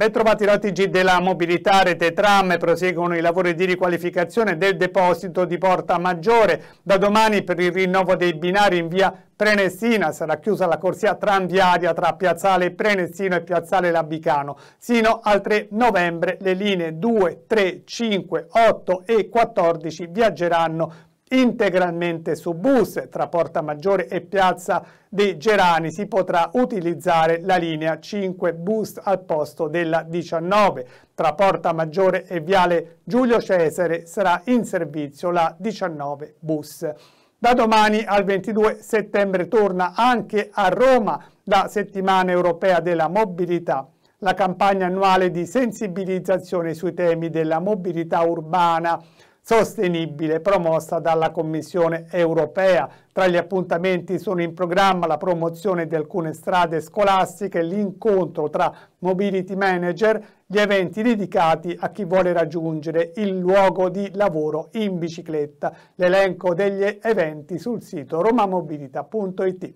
Bentrovati la TG della mobilità, rete tram, proseguono i lavori di riqualificazione del deposito di Porta Maggiore. Da domani per il rinnovo dei binari in via Prenestina sarà chiusa la corsia tranviaria tra Piazzale Prenestino e Piazzale Labicano. Sino al 3 novembre le linee 2, 3, 5, 8 e 14 viaggeranno integralmente su bus tra Porta Maggiore e Piazza dei Gerani si potrà utilizzare la linea 5 bus al posto della 19 tra Porta Maggiore e Viale Giulio Cesare sarà in servizio la 19 bus da domani al 22 settembre torna anche a Roma la settimana europea della mobilità la campagna annuale di sensibilizzazione sui temi della mobilità urbana sostenibile promossa dalla Commissione europea. Tra gli appuntamenti sono in programma la promozione di alcune strade scolastiche, l'incontro tra mobility manager, gli eventi dedicati a chi vuole raggiungere il luogo di lavoro in bicicletta. L'elenco degli eventi sul sito romamobilita.it.